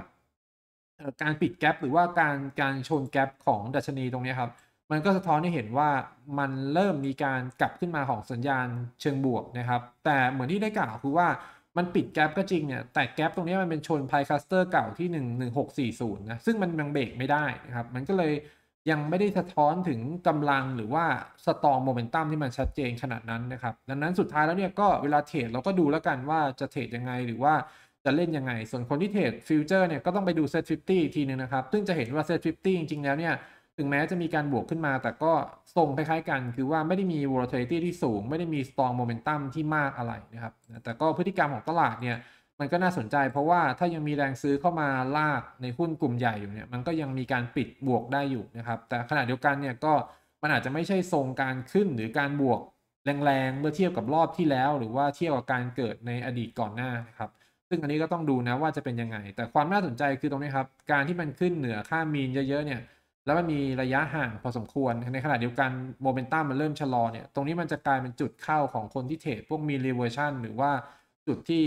การปิดแกลบหรือว่าการการชนแกลบของดัชนีตรงนี้ครับมันก็สะท้อนให้เห็นว่ามันเริ่มมีการกลับขึ้นมาของสัญญาณเชิงบวกนะครับแต่เหมือนที่ได้กล่าวคือว่ามันปิดแกลบก็จริงเนี่ยแต่แกลบตรงนี้มันเป็นชนไพคัสเตอร์เก่าที่11640นะซึ่งมันยังเบรกไม่ได้นะครับมันก็เลยยังไม่ได้สะท้อนถึงกำลังหรือว่าสตองโมเมนตัมที่มันชัดเจนขนาดนั้นนะครับดังนั้นสุดท้ายแล้วเนี่ยก็เวลาเทรดเราก็ดูแล้วกันว่าจะเทรดยังไงหรือว่าจะเล่นยังไง ส่วนคนที่เทรดฟิวเจอร์เนี่ยก็ต้องไปดูเซตฟิฟตี้ทีนึงนะครับ ซึ่งจะเห็นว่าเซตฟิฟตี้จริง ๆ แล้วเนี่ย ถึงแม้จะมีการบวกขึ้นมา แต่ก็ทรงคล้าย ๆ กัน คือว่าไม่ได้มี volatility ที่สูง ไม่ได้มี strong momentum ที่มากอะไรนะครับ แต่ก็พฤติกรรมของตลาดเนี่ย มันก็น่าสนใจ เพราะว่าถ้ายังมีแรงซื้อเข้ามาลากในหุ้นกลุ่มใหญ่อยู่เนี่ย มันก็ยังมีการปิดบวกได้อยู่นะครับ แต่ขณะเดียวกันเนี่ยก็มันอาจจะไม่ใช่ทรงการขึ้น หรือการบวกแรงๆเมื่อเทียบกับรอบที่แล้ว หรือว่าเทียบกับการเกิดในอดีตก่อนหน้านะครับซึ่งอันนี้ก็ต้องดูนะว่าจะเป็นยังไง แต่ความน่าสนใจคือตรงนี้ครับการที่มันขึ้นเหนือค่ามีนเยอะ ๆ เนี่ย แล้วมันมีระยะห่างพอสมควรในขณะเดียวกันโมเมนตัมมันเริ่มชะลอเนี่ย ตรงนี้มันจะกลายเป็นจุดเข้าของคนที่เทรดพวกมีรีเวอร์ชันหรือว่า จุดที่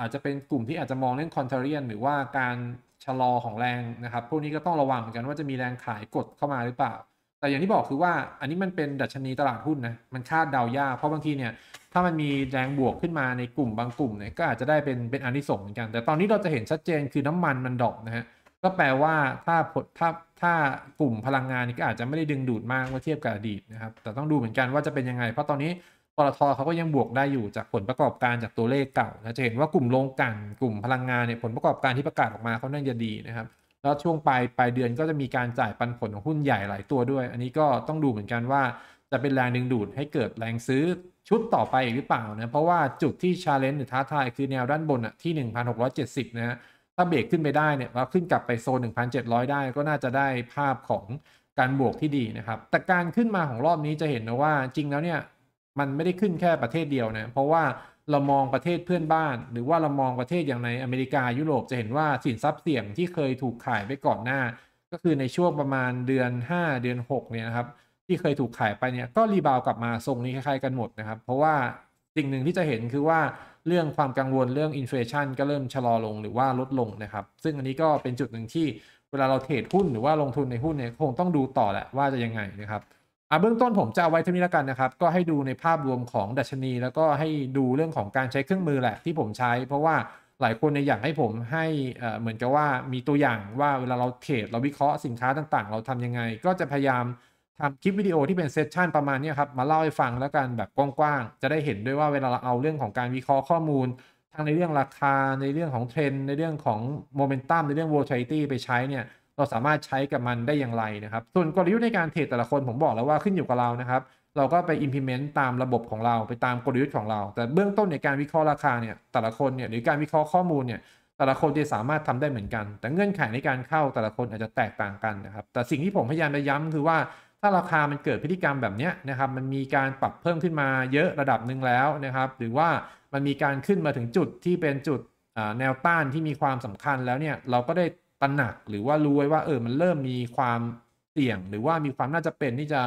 อาจจะเป็นกลุ่มที่อาจจะมองเรื่องคอนเทเรียนหรือว่าการชะลอของแรงนะครับพวกนี้ก็ต้องระวังเหมือนกันว่าจะมีแรงขายกดเข้ามาหรือเปล่าแต่อย่างที่บอกคือว่าอันนี้มันเป็นดัชนีตลาดหุ้นนะมันคาดเดายากเพราะบางทีเนี่ย ถ้ามันมีแรงบวกขึ้นมาในกลุ่มบางกลุ่มเนี่ยก็อาจจะได้เป็นเป็นอันที่ส่งเหมือนกันแต่ตอนนี้เราจะเห็นชัดเจนคือน้ำมันมันดรอปนะฮะก็แปลว่าถ้าผลถ้าถ้ากลุ่มพลังงานนี่ก็อาจจะไม่ได้ดึงดูดมากเมื่อเทียบกับอดีตนะครับแต่ต้องดูเหมือนกันว่าจะเป็นยังไง เพราะตอนนี้ปตทเขาก็ยังบวกได้อยู่จากผลประกอบการจากตัวเลขเก่านะจะเห็นว่ากลุ่มโรงกลั่นกลุ่มพลังงานเนี่ยผลประกอบการที่ประกาศออกมาเขาน่าจะดีนะครับแล้วช่วงปลายปลายเดือนก็จะมีการจ่ายปันผลของหุ้นใหญ่หลายตัวด้วย อันนี้ก็ต้องดูเหมือนกันว่าจะเป็นแรงดึงดูดให้เกิดแรงซื้อชุดต่อไปหรือเปล่านะ เพราะว่าจุดที่ชาเลนจ์หรือท้าทายคือแนวด้านบนอ่ะที่ 1670 นะฮะ ถ้าเบรกขึ้นไปได้เนี่ยแล้วขึ้นกลับไปโซน 1,700 ได้ก็น่าจะได้ภาพของการบวกที่ดีนะครับ แต่การขึ้นมาของรอบนี้จะเห็นนะว่าจริงแล้วเนี่ยมันไม่ได้ขึ้นแค่ประเทศเดียวนะเพราะว่าเรามองประเทศเพื่อนบ้านหรือว่าเรามองประเทศอย่างในอเมริกายุโรปจะเห็นว่าสินทรัพย์เสี่ยงที่เคยถูกขายไปก่อนหน้าก็คือในช่วงประมาณเดือน 5 เดือน6เนี่ยนะครับ ที่เคยถูกขายไปเนี่ยก็รีบาวกลับมาทรงนี้คล้ายๆ กันหมดนะครับเพราะว่าสิ่งหนึ่งที่จะเห็นคือว่าเรื่องความกังวลเรื่องอินฟลชันก็เริ่มชะลอลงหรือว่าลดลงนะครับซึ่งอันนี้ก็เป็นจุดหนึ่งที่เวลาเราเทรดหุ้นหรือว่าลงทุนในหุ้นเนี่ยคงต้องดูต่อแหละว่าจะยังไงนะครับอ่ะเบื้องต้นผมจะเอาไว้เท่านี้แล้วกันนะครับ ก็ให้ดูในภาพรวมของดัชนี แล้วก็ให้ดูเรื่องของการใช้เครื่องมือแหละที่ผมใช้ เพราะว่าหลายคนในอยากให้ผมให้เหมือนกับว่ามีตัวอย่างว่าเวลาเราเทรดเราวิเคราะห์สินค้าต่างๆ เราทํำยังไง ก็จะพยายามทำคลิปวิดีโอที่เป็นเซสชันประมาณนี้ครับมาเล่าให้ฟังแล้วกันแบบกว้างๆจะได้เห็นด้วยว่าเวลาเราเอาเรื่องของการวิเคราะห์ข้อมูล ทั้งในเรื่องราคาในเรื่องของเทรนในเรื่องของโมเมนตัมในเรื่อง volatility ไปใช้เนี่ยเราสามารถใช้กับมันได้อย่างไรนะครับ ส่วนกลยุทธ์ในการเทรดแต่ละคนผมบอกแล้วว่าขึ้นอยู่กับเรานะครับ เราก็ไป implement ตามระบบของเรา ไปตามกลยุทธ์ของเรา แต่เบื้องต้นในการวิเคราะห์ราคาเนี่ยแต่ละคนเนี่ยหรือการวิเคราะห์ข้อมูลเนี่ยแต่ละคนจะสามารถทำได้เหมือนกัน แต่เงื่อนไขในการเข้าแต่ละคนอาจจะแตกต่างกันนะครับแต่สิ่งที่ผมพยายามจะย้ำคือว่าถ้าราคามันเกิดพฤติกรรมแบบนี้นะครับมันมีการปรับเพิ่มขึ้นมาเยอะระดับหนึ่งแล้วนะครับ หรือว่ามันมีการขึ้นมาถึงจุดที่เป็นจุดแนวต้านที่มีความสำคัญแล้วเนี่ยเราก็ได้ตระหนักหรือว่ารู้ไว้ว่าเออมันเริ่มมีความเสี่ยงหรือว่ามีความน่าจะเป็นที่จะ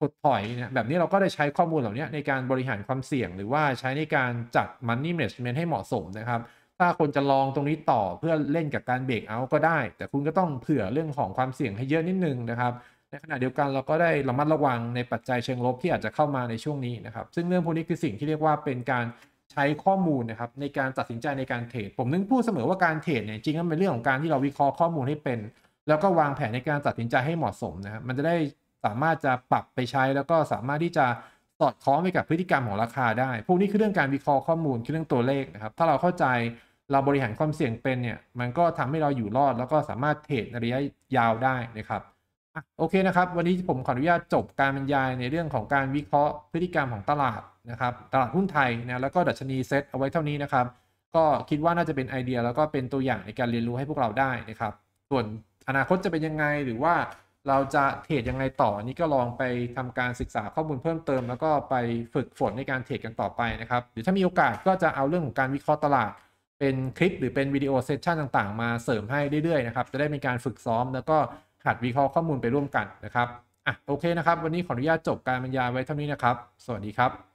ถดถอยเนี่ยแบบนี้เราก็ได้ใช้ข้อมูลเหล่านี้ในการบริหารความเสี่ยง หรือว่าใช้ในการจัด Money Management ให้เหมาะสมนะครับ ถ้าคนจะลองตรงนี้ต่อเพื่อเล่นกับการเบรกเอา ก็ได้ แต่คุณก็ต้องเผื่อเรื่องของความเสี่ยงให้เยอะนิดนึงนะครับในขณะเดียวกันเราก็ได้ระมัดระวังในปัจจัยเชิงลบที่อาจจะเข้ามาในช่วงนี้นะครับซึ่งเรื่องพวกนี้คือสิ่งที่เรียกว่าเป็นการใช้ข้อมูลนะครับในการตัดสินใจในการเทรดผมนึกพูดเสมอว่าการเทรดเนี่ยจริงๆมันเป็นเรื่องของการที่เราวิเคราะห์ข้อมูลให้เป็น แล้วก็วางแผนในการตัดสินใจให้เหมาะสมนะครับมันจะได้สามารถจะปรับไปใช้ แล้วก็สามารถที่จะ สอดคล้องไปกับพฤติกรรมของราคาได้พวกนี้คือเรื่องการวิเคราะห์ข้อมูลคือเรื่องตัวเลขนะครับถ้าเราเข้าใจเราบริหารความเสี่ยงเป็นเนี่ยมันก็ทำให้เราอยู่รอด แล้วก็สามารถเทรดระยะยาวได้นะครับโอเคนะครับวันนี้ผมขออนุญาตจบการบรรยายในเรื่องของการวิเคราะห์พฤติกรรมของตลาดนะครับตลาดหุ้นไทยนะแล้วก็ดัชนีเซ็ตเอาไว้เท่านี้นะครับ ก็คิดว่าน่าจะเป็นไอเดียแล้วก็เป็นตัวอย่างในการเรียนรู้ให้พวกเราได้นะครับ ส่วนอนาคตจะเป็นยังไงหรือว่าเราจะเทรดยังไงต่อนี่ก็ลองไปทำการศึกษาข้อมูลเพิ่มเติม แล้วก็ไปฝึกฝนในการเทรดกันต่อไปนะครับหรือถ้ามีโอกาสก็จะเอาเรื่องของการวิเคราะห์ตลาด เป็นคลิปหรือเป็นวิดีโอเซสชันต่างๆมาเสริมให้เรื่อยๆนะครับจะได้มีการฝึกซ้อมแล้วก็ัดวิเคราะห์ข้อมูลไปร่วมกันนะครับ อ่ะโอเคนะครับวันนี้ขออนุญาตจบการบรรยายไว้เท่านี้นะครับ สวัสดีครับ